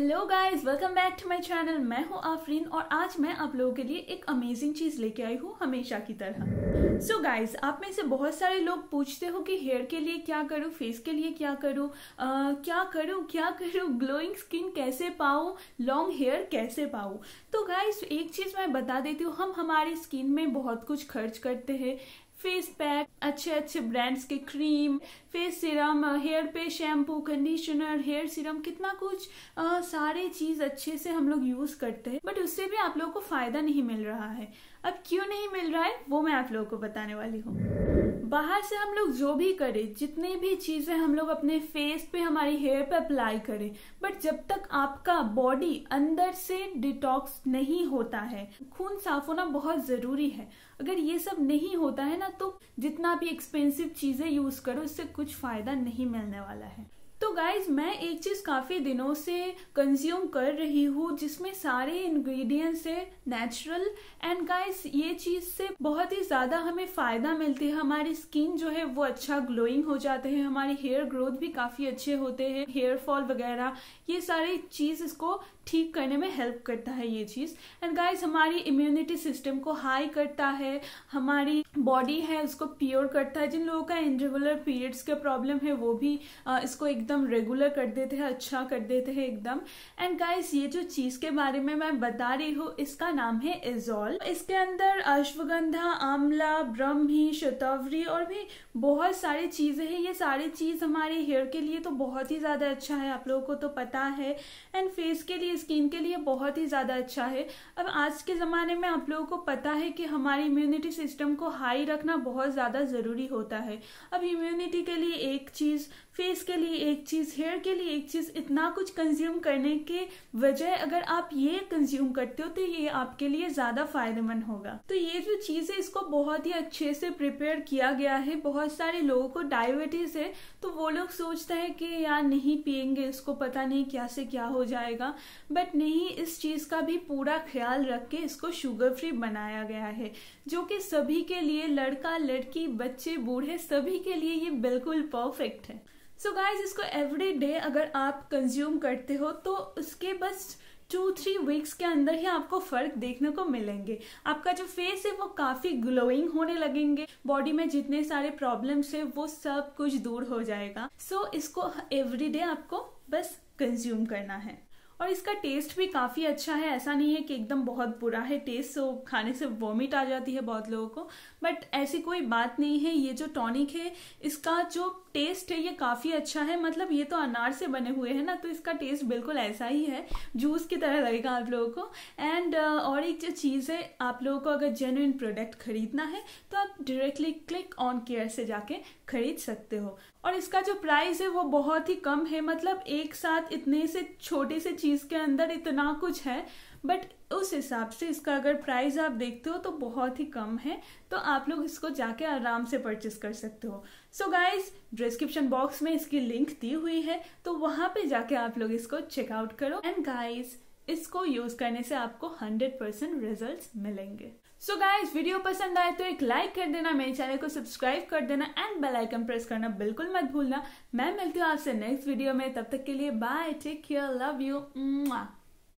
hello guys welcome back to my channel मैं हूँ आफरीन और आज मैं आप लोगों के लिए एक अमेजिंग चीज़ लेके आई हूँ हमेशा की तरह सो so गाइस आप में से बहुत सारे लोग पूछते हो कि हेयर के लिए क्या करूँ फेस के लिए क्या करूँ क्या करूँ क्या करूँ ग्लोइंग स्किन कैसे पाऊं लॉन्ग हेयर कैसे पाऊं तो गाइस एक चीज़ मैं बता देती हूँ हम हमारी स्किन में बहुत कुछ खर्च करते हैं फेस पैक अच्छे अच्छे ब्रांड्स के क्रीम फेस सीरम हेयर पे शैम्पू कंडीशनर हेयर सीरम कितना कुछ आ, सारे चीज़ अच्छे से हम लोग यूज़ करते हैं बट उससे भी आप लोग को फ़ायदा नहीं मिल रहा है अब क्यों नहीं मिल रहा है वो मैं आप लोगों को बताने वाली हूँ बाहर से हम लोग जो भी करें जितनी भी चीज़ें हम लोग अपने फेस पे हमारी हेयर पे अप्लाई करें बट जब तक आपका बॉडी अंदर से डिटॉक्स नहीं होता है खून साफ होना बहुत ज़रूरी है अगर ये सब नहीं होता है ना तो जितना भी एक्सपेंसिव चीज़ें यूज़ करो उससे कुछ फ़ायदा नहीं मिलने वाला है गाइज मैं एक चीज़ काफ़ी दिनों से कंज्यूम कर रही हूँ जिसमें सारे इंग्रेडिएंट्स है नेचुरल एंड गाइज ये चीज़ से बहुत ही ज़्यादा हमें फ़ायदा मिलती है हमारी स्किन जो है वो अच्छा ग्लोइंग हो जाते हैं हमारी हेयर ग्रोथ भी काफ़ी अच्छे होते हैं हेयर फॉल वगैरह ये सारी चीज़ इसको ठीक करने में हेल्प करता है ये चीज़ एंड गाइज हमारी इम्यूनिटी सिस्टम को हाई करता है हमारी बॉडी है उसको प्योर करता है जिन लोगों का इनरेगुलर पीरियड्स के प्रॉब्लम है वो भी इसको एकदम रेगुलर कर देते हैं अच्छा कर देते हैं एकदम एंड गाइस ये जो चीज़ के बारे में मैं बता रही हूँ इसका नाम है एजोल इसके अंदर अश्वगंधा आंवला ब्रह्मी शतावरी और भी बहुत सारी चीज़ें हैं ये सारी चीज़ हमारे हेयर के लिए तो बहुत ही ज़्यादा अच्छा है आप लोगों को तो पता है एंड फेस के लिए स्किन के लिए बहुत ही ज़्यादा अच्छा है अब आज के ज़माने में आप लोगों को पता है कि हमारी इम्यूनिटी सिस्टम को हाई रखना बहुत ज़्यादा ज़रूरी होता है अब इम्यूनिटी के लिए एक चीज़ फेस के लिए एक चीज़ हेयर के लिए एक चीज़ इतना कुछ कंज्यूम करने के वजह अगर आप ये कंज्यूम करते हो तो ये आपके लिए ज़्यादा फायदेमंद होगा तो ये जो चीज़ है इसको बहुत ही अच्छे से प्रिपेयर किया गया है बहुत सारे लोगों को डायबिटीज़ है तो वो लोग सोचते हैं कि यार नहीं पियेंगे इसको पता नहीं क्या से क्या हो जाएगा बट नहीं इस चीज़ का भी पूरा ख्याल रख के इसको शुगर फ्री बनाया गया है जो कि सभी के लिए लड़का लड़की बच्चे बूढ़े सभी के लिए ये बिल्कुल परफेक्ट है सो so गाइज इसको एवरी डे अगर आप कंज्यूम करते हो तो उसके बस टू थ्री वीक्स के अंदर ही आपको फर्क देखने को मिलेंगे आपका जो फेस है वो काफी ग्लोइंग होने लगेंगे बॉडी में जितने सारे प्रॉब्लम्स है वो सब कुछ दूर हो जाएगा सो so, इसको डे आपको बस कंज्यूम करना है और इसका टेस्ट भी काफ़ी अच्छा है ऐसा नहीं है कि एकदम बहुत बुरा है टेस्ट सो खाने से वॉमिट आ जाती है बहुत लोगों को बट ऐसी कोई बात नहीं है ये जो टॉनिक है इसका जो टेस्ट है ये काफ़ी अच्छा है मतलब ये तो अनार से बने हुए हैं ना तो इसका टेस्ट बिल्कुल ऐसा ही है जूस की तरह लगेगा आप लोगों को एंड uh, और एक जो चीज़ है आप लोगों को अगर जेन्यून प्रोडक्ट खरीदना है तो आप डायरेक्टली क्लिक ऑन केयर से जाके खरीद सकते हो और इसका जो प्राइस है वो बहुत ही कम है मतलब एक साथ इतने से छोटे से चीज़ चीज़ के अंदर इतना कुछ है बट उस हिसाब से इसका अगर प्राइस आप देखते हो तो बहुत ही कम है तो आप लोग इसको जाके आराम से परचेस कर सकते हो सो गाइज डिस्क्रिप्शन बॉक्स में इसकी लिंक दी हुई है तो वहां पे जाके आप लोग इसको चेकआउट करो एंड गाइज इसको यूज करने से आपको 100% परसेंट रिजल्ट मिलेंगे सो so गाइस वीडियो पसंद आए तो एक लाइक कर देना मेरे चैनल को सब्सक्राइब कर देना एंड बेल आइकन प्रेस करना बिल्कुल मत भूलना मैं मिलती हूँ आपसे नेक्स्ट वीडियो में तब तक के लिए bye take care love you